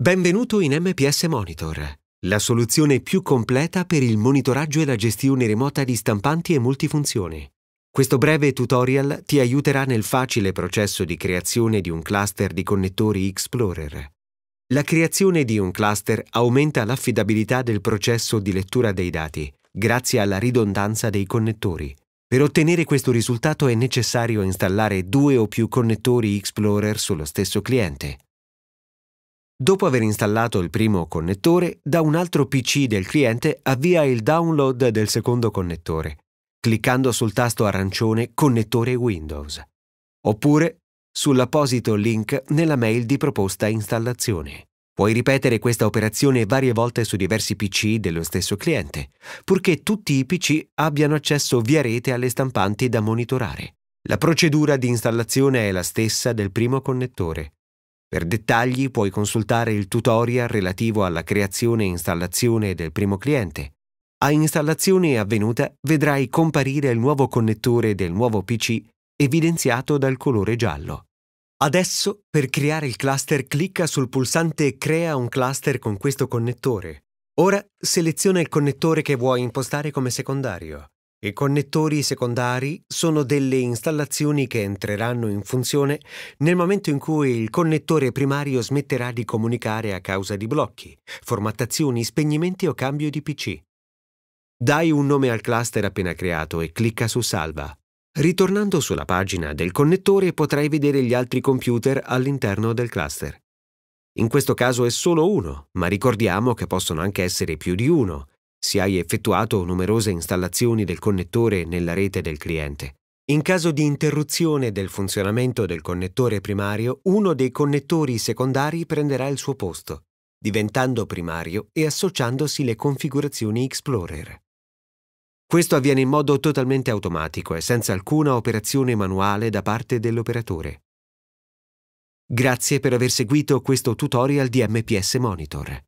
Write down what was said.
Benvenuto in MPS Monitor, la soluzione più completa per il monitoraggio e la gestione remota di stampanti e multifunzioni. Questo breve tutorial ti aiuterà nel facile processo di creazione di un cluster di connettori Explorer. La creazione di un cluster aumenta l'affidabilità del processo di lettura dei dati, grazie alla ridondanza dei connettori. Per ottenere questo risultato è necessario installare due o più connettori Explorer sullo stesso cliente. Dopo aver installato il primo connettore, da un altro PC del cliente avvia il download del secondo connettore, cliccando sul tasto arancione Connettore Windows, oppure sull'apposito link nella mail di proposta installazione. Puoi ripetere questa operazione varie volte su diversi PC dello stesso cliente, purché tutti i PC abbiano accesso via rete alle stampanti da monitorare. La procedura di installazione è la stessa del primo connettore. Per dettagli puoi consultare il tutorial relativo alla creazione e installazione del primo cliente. A installazione avvenuta vedrai comparire il nuovo connettore del nuovo PC evidenziato dal colore giallo. Adesso, per creare il cluster, clicca sul pulsante Crea un cluster con questo connettore. Ora seleziona il connettore che vuoi impostare come secondario. I connettori secondari sono delle installazioni che entreranno in funzione nel momento in cui il connettore primario smetterà di comunicare a causa di blocchi, formattazioni, spegnimenti o cambio di PC. Dai un nome al cluster appena creato e clicca su Salva. Ritornando sulla pagina del connettore potrai vedere gli altri computer all'interno del cluster. In questo caso è solo uno, ma ricordiamo che possono anche essere più di uno, si hai effettuato numerose installazioni del connettore nella rete del cliente. In caso di interruzione del funzionamento del connettore primario, uno dei connettori secondari prenderà il suo posto, diventando primario e associandosi le configurazioni Explorer. Questo avviene in modo totalmente automatico e senza alcuna operazione manuale da parte dell'operatore. Grazie per aver seguito questo tutorial di MPS Monitor.